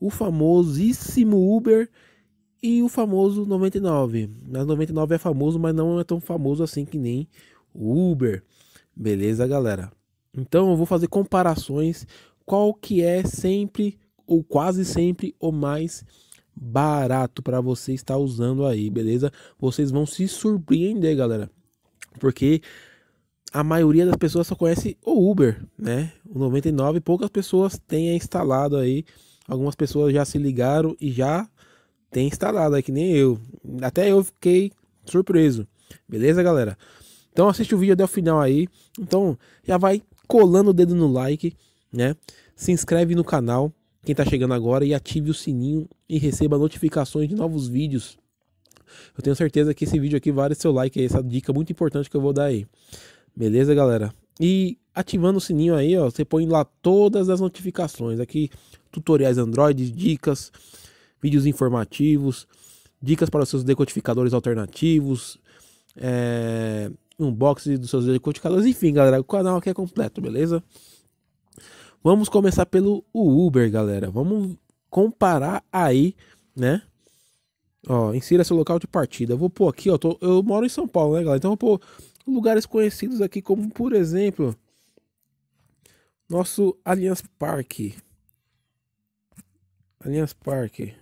o famosíssimo Uber e o famoso 99. Mas 99 é famoso, mas não é tão famoso assim que nem o Uber. Beleza, galera? Então eu vou fazer comparações qual que é sempre ou quase sempre o mais barato para você estar usando aí, beleza? Vocês vão se surpreender, galera. Porque a maioria das pessoas só conhece o Uber, né? O 99 poucas pessoas têm instalado aí algumas pessoas já se ligaram e já tem instalado, é que nem eu. Até eu fiquei surpreso. Beleza, galera? Então assiste o vídeo até o final aí. Então já vai colando o dedo no like, né? Se inscreve no canal, quem tá chegando agora, e ative o sininho e receba notificações de novos vídeos. Eu tenho certeza que esse vídeo aqui vale seu like, essa dica muito importante que eu vou dar aí. Beleza, galera? E ativando o sininho aí, ó, você põe lá todas as notificações. Aqui tutoriais Android, dicas, vídeos informativos, dicas para os seus decodificadores alternativos, é, unboxing dos seus decodificadores, enfim, galera, o canal aqui é completo, beleza? Vamos começar pelo Uber, galera. Vamos comparar aí, né? Ó, insira seu local de partida. Eu vou pôr aqui, ó. Tô, eu moro em São Paulo, né, galera? Então eu vou pôr lugares conhecidos aqui, como por exemplo, nosso Allianz Parque. Allianz Parque.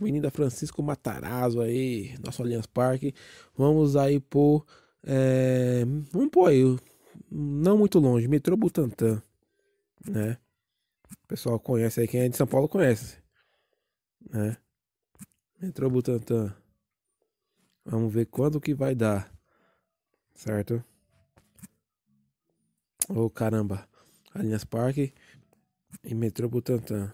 Avenida Francisco Matarazzo aí, nosso Allianz Parque. Vamos aí por. É, vamos aí, não muito longe, metrô Butantã, né? O pessoal conhece aí, quem é de São Paulo conhece, né? Metrô Butantã. Vamos ver quanto que vai dar, certo? Ô oh, caramba, Allianz Parque e metrô Butantã.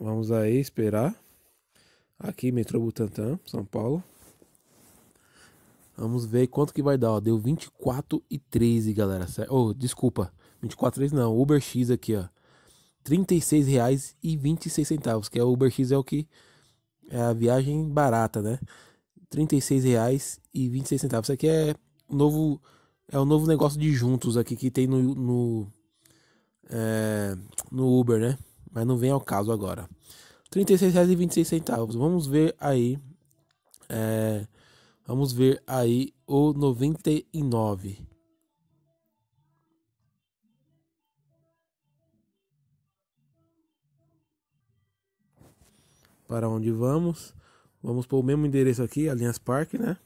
Vamos aí esperar. Aqui, metrô Butantã, São Paulo. Vamos ver quanto que vai dar, ó. Deu 24 e 13, galera. Oh, desculpa. 24 e não. Uber X aqui, ó. R$ 36,26, que é o Uber X é o que é a viagem barata, né? R$ 36,26. Isso aqui é o novo, é o novo negócio de juntos aqui que tem no, no, é, no Uber, né? Mas não vem ao caso agora. R$ 36,26. Vamos ver aí. É, vamos ver aí o 99. para onde vamos. Vamos pôr o mesmo endereço aqui, Allianz Parque, né?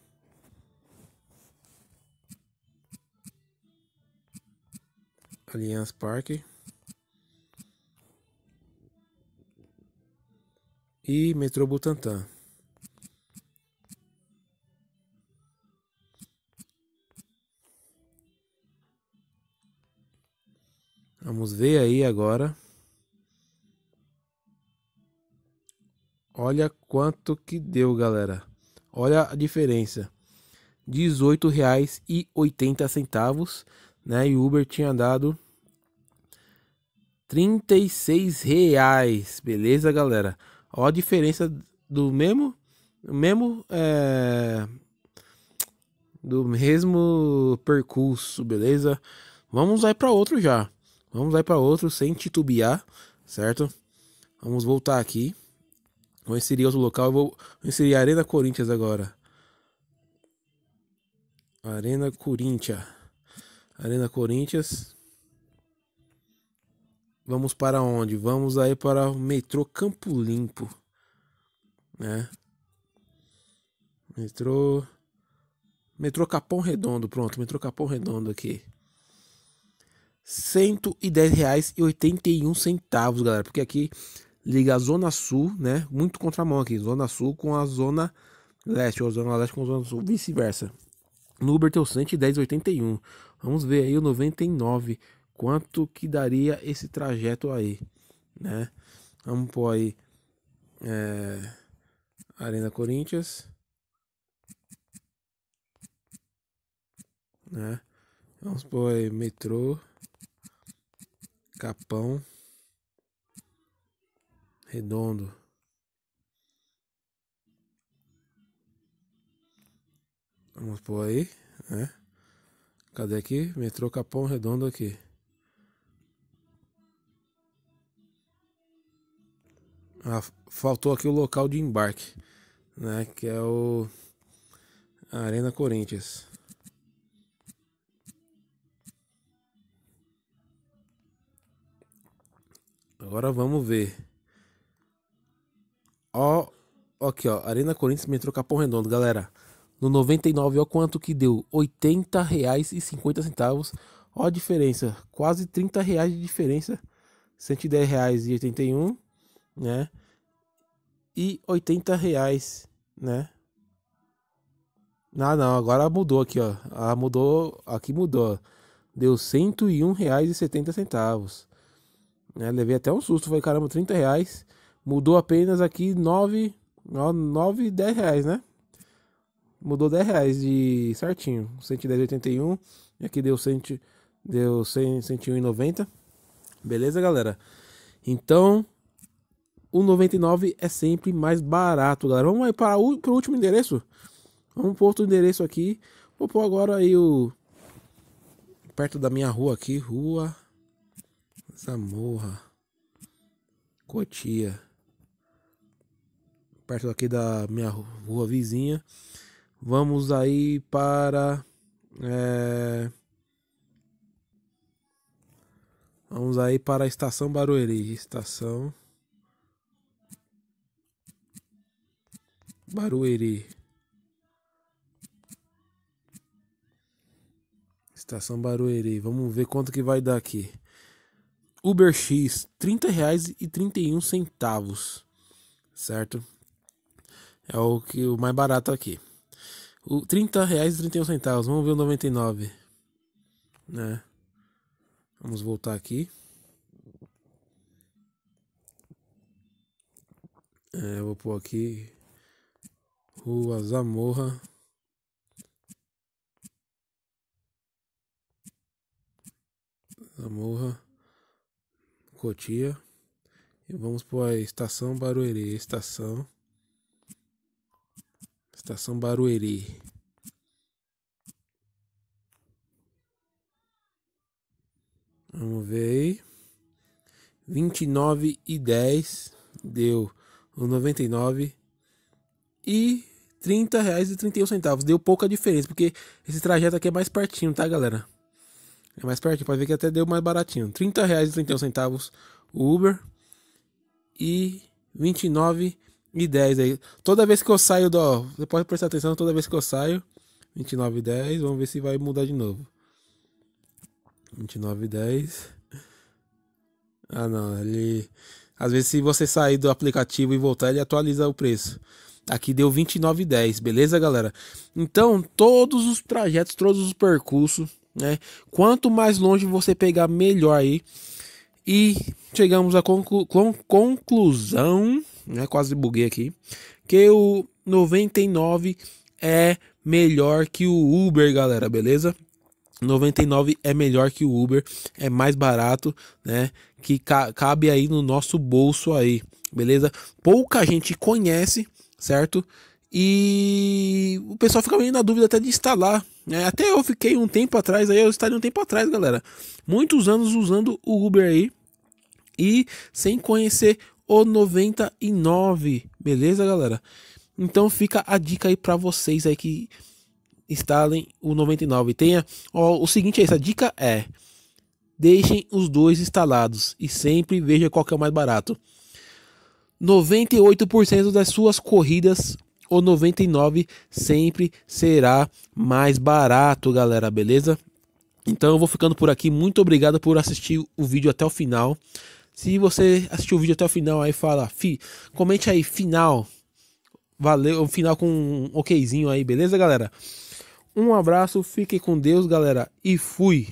Allianz Parque. E metrô Butantã. Vamos ver aí agora. Olha quanto que deu, galera. Olha a diferença. R$ 18,80, né? E o Uber tinha dado R$ beleza, galera? Olha a diferença do mesmo mesmo é, do mesmo percurso, beleza? Vamos aí para outro já. Vamos aí para outro sem titubear, certo? Vamos voltar aqui. Vou inserir outro local. vou inserir Arena Corinthians agora. Arena Corinthians. Arena Corinthians. Vamos para onde? Vamos aí para o metrô Campo Limpo. Né? Metrô. Metrô Capão Redondo, pronto. Metrô Capão Redondo aqui. R$ 110,81, galera. Porque aqui liga a Zona Sul, né? Muito contramão aqui, Zona Sul com a Zona Leste, ou Zona Leste com a Zona Sul, vice-versa. No Uber Teocente 1081. Vamos ver aí o 99. Quanto que daria esse trajeto aí, né? Vamos pôr aí. É, Arena Corinthians. Né? Vamos pôr aí metrô. Capão redondo. Vamos por aí, né? Cadê aqui? Metrô Capão Redondo aqui. Ah, faltou aqui o local de embarque, né? Que é o Arena Corinthians. Agora vamos ver. Ó, aqui ó, Arena Corinthians entrou Capão Redondo, galera. No 99, ó quanto que deu, R$ 80,50. Ó a diferença, quase 30 reais de diferença. R$ 110,81, né? E R$ 80, reais, né? Ah, não, agora mudou aqui, ó. Ah, mudou, aqui mudou. Deu R$ 101,70. Né? Levei até um susto, foi caramba, 30 reais Mudou apenas aqui 9, 9 10 reais, né? Mudou 10 reais de certinho. 110,81. E aqui deu, 100, deu 100, 101,90. Beleza, galera? Então, o 99 é sempre mais barato, galera. Vamos aí para o último endereço. Vamos para outro endereço aqui. Vou pôr agora aí o... Perto da minha rua aqui. Rua... Zamorra. Cotia perto aqui da minha rua vizinha. Vamos aí para. É... Vamos aí para a Estação Barueri. Estação. Barueri. Estação Barueri. Vamos ver quanto que vai dar aqui. Uber X, R$ 30,31, certo? É o que o mais barato aqui. O 30 reais e 31 centavos. Vamos ver o 99. Né? Vamos voltar aqui. É, vou pôr aqui Rua Zamorra. Zamorra. Cotia. E vamos pôr a Estação Barueri. Estação Estação Barueri. Vamos ver aí. 29 e 10 deu o 99 e 30 reais e 31 centavos. Deu pouca diferença, porque esse trajeto aqui é mais pertinho, tá, galera? É mais pertinho, pode ver que até deu mais baratinho. 30 reais e 31 centavos o Uber e 29 e 10 aí. Toda vez que eu saio do. Você pode prestar atenção, toda vez que eu saio. 29 e 10. Vamos ver se vai mudar de novo. 29 e 10. Ah não, ele. Às vezes se você sair do aplicativo e voltar, ele atualiza o preço. Aqui deu 29,10, beleza, galera? Então, todos os trajetos, todos os percursos, né? Quanto mais longe você pegar, melhor aí. E chegamos à conclu conclusão né? Quase buguei aqui. Que o 99 é melhor que o Uber, galera, beleza? 99 é melhor que o Uber, é mais barato, né? Que ca cabe aí no nosso bolso aí, beleza? Pouca gente conhece, certo? E o pessoal fica meio na dúvida até de instalar. Né? Até eu fiquei um tempo atrás, aí eu estarei um tempo atrás, galera. Muitos anos usando o Uber aí e sem conhecer o 99, beleza, galera? Então fica a dica aí para vocês aí que instalem o 99. Tenha, ó, o seguinte é essa dica é: deixem os dois instalados e sempre veja qual que é o mais barato. 98% das suas corridas o 99 sempre será mais barato, galera, beleza? Então eu vou ficando por aqui. Muito obrigado por assistir o vídeo até o final. Se você assistiu o vídeo até o final aí fala, fi, comente aí final. Valeu, um final com um okzinho aí, beleza, galera? Um abraço, fique com Deus, galera, e fui.